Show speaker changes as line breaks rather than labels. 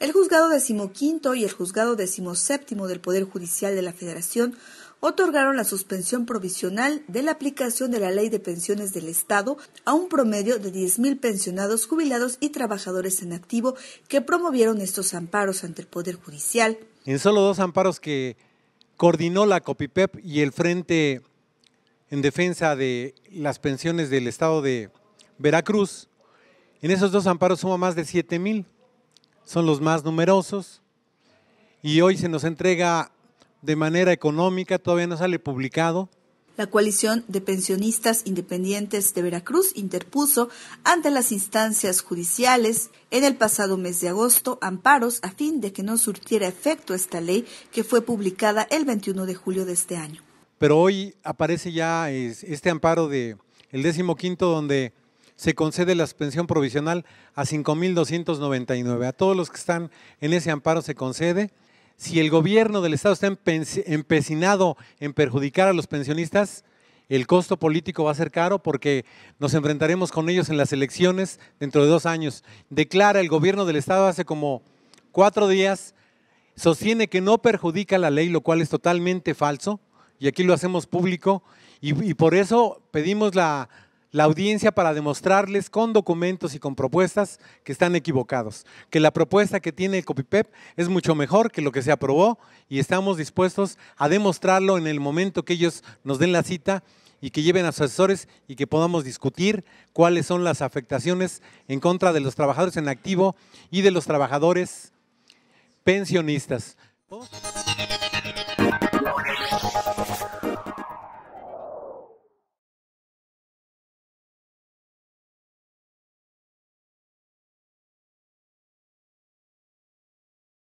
El juzgado decimoquinto y el juzgado decimoséptimo del Poder Judicial de la Federación otorgaron la suspensión provisional de la aplicación de la Ley de Pensiones del Estado a un promedio de 10.000 pensionados, jubilados y trabajadores en activo que promovieron estos amparos ante el Poder Judicial.
En solo dos amparos que coordinó la COPIPEP y el Frente en Defensa de las Pensiones del Estado de Veracruz, en esos dos amparos suma más de mil son los más numerosos y hoy se nos entrega de manera económica, todavía no sale publicado.
La coalición de pensionistas independientes de Veracruz interpuso ante las instancias judiciales en el pasado mes de agosto amparos a fin de que no surtiera efecto esta ley que fue publicada el 21 de julio de este año.
Pero hoy aparece ya este amparo de el décimo quinto donde se concede la suspensión provisional a 5.299. A todos los que están en ese amparo se concede. Si el gobierno del Estado está empecinado en perjudicar a los pensionistas, el costo político va a ser caro porque nos enfrentaremos con ellos en las elecciones dentro de dos años. Declara el gobierno del Estado hace como cuatro días, sostiene que no perjudica la ley, lo cual es totalmente falso, y aquí lo hacemos público, y, y por eso pedimos la la audiencia para demostrarles con documentos y con propuestas que están equivocados, que la propuesta que tiene el COPIPEP es mucho mejor que lo que se aprobó y estamos dispuestos a demostrarlo en el momento que ellos nos den la cita y que lleven a sus asesores y que podamos discutir cuáles son las afectaciones en contra de los trabajadores en activo y de los trabajadores pensionistas.